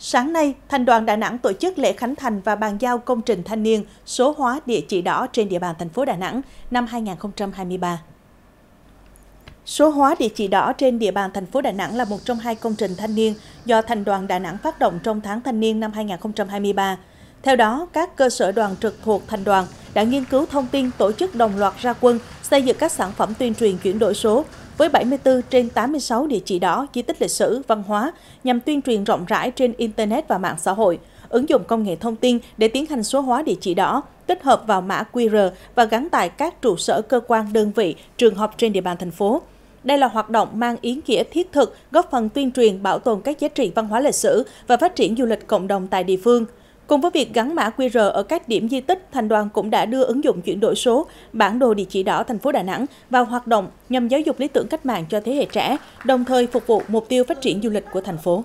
Sáng nay, Thành đoàn Đà Nẵng tổ chức lễ khánh thành và bàn giao công trình thanh niên số hóa địa chỉ đỏ trên địa bàn thành phố Đà Nẵng năm 2023. Số hóa địa chỉ đỏ trên địa bàn thành phố Đà Nẵng là một trong hai công trình thanh niên do Thành đoàn Đà Nẵng phát động trong tháng thanh niên năm 2023. Theo đó, các cơ sở đoàn trực thuộc thành đoàn đã nghiên cứu thông tin tổ chức đồng loạt ra quân xây dựng các sản phẩm tuyên truyền chuyển đổi số với 74 trên 86 địa chỉ đỏ, di tích lịch sử, văn hóa nhằm tuyên truyền rộng rãi trên Internet và mạng xã hội, ứng dụng công nghệ thông tin để tiến hành số hóa địa chỉ đỏ, tích hợp vào mã QR và gắn tại các trụ sở cơ quan, đơn vị, trường học trên địa bàn thành phố. Đây là hoạt động mang ý nghĩa thiết thực, góp phần tuyên truyền bảo tồn các giá trị văn hóa lịch sử và phát triển du lịch cộng đồng tại địa phương. Cùng với việc gắn mã QR ở các điểm di tích, thành đoàn cũng đã đưa ứng dụng chuyển đổi số, bản đồ địa chỉ đỏ thành phố Đà Nẵng vào hoạt động nhằm giáo dục lý tưởng cách mạng cho thế hệ trẻ, đồng thời phục vụ mục tiêu phát triển du lịch của thành phố.